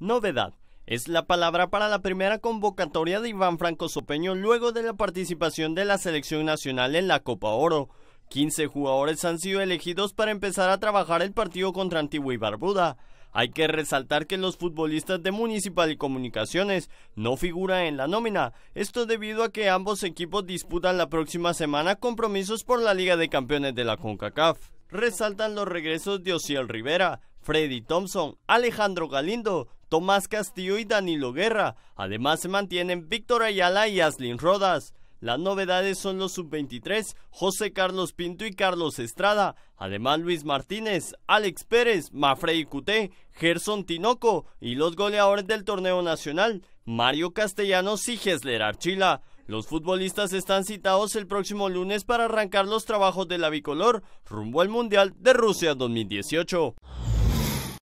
Novedad. Es la palabra para la primera convocatoria de Iván Franco Sopeño luego de la participación de la selección nacional en la Copa Oro. 15 jugadores han sido elegidos para empezar a trabajar el partido contra Antigua y Barbuda. Hay que resaltar que los futbolistas de Municipal y Comunicaciones no figuran en la nómina, esto debido a que ambos equipos disputan la próxima semana compromisos por la Liga de Campeones de la CONCACAF resaltan los regresos de Ociel Rivera, Freddy Thompson, Alejandro Galindo, Tomás Castillo y Danilo Guerra. Además se mantienen Víctor Ayala y Aslin Rodas. Las novedades son los sub-23, José Carlos Pinto y Carlos Estrada, además Luis Martínez, Alex Pérez, Mafrey Cuté, Gerson Tinoco y los goleadores del torneo nacional, Mario Castellanos y Gessler Archila. Los futbolistas están citados el próximo lunes para arrancar los trabajos de la bicolor rumbo al Mundial de Rusia 2018.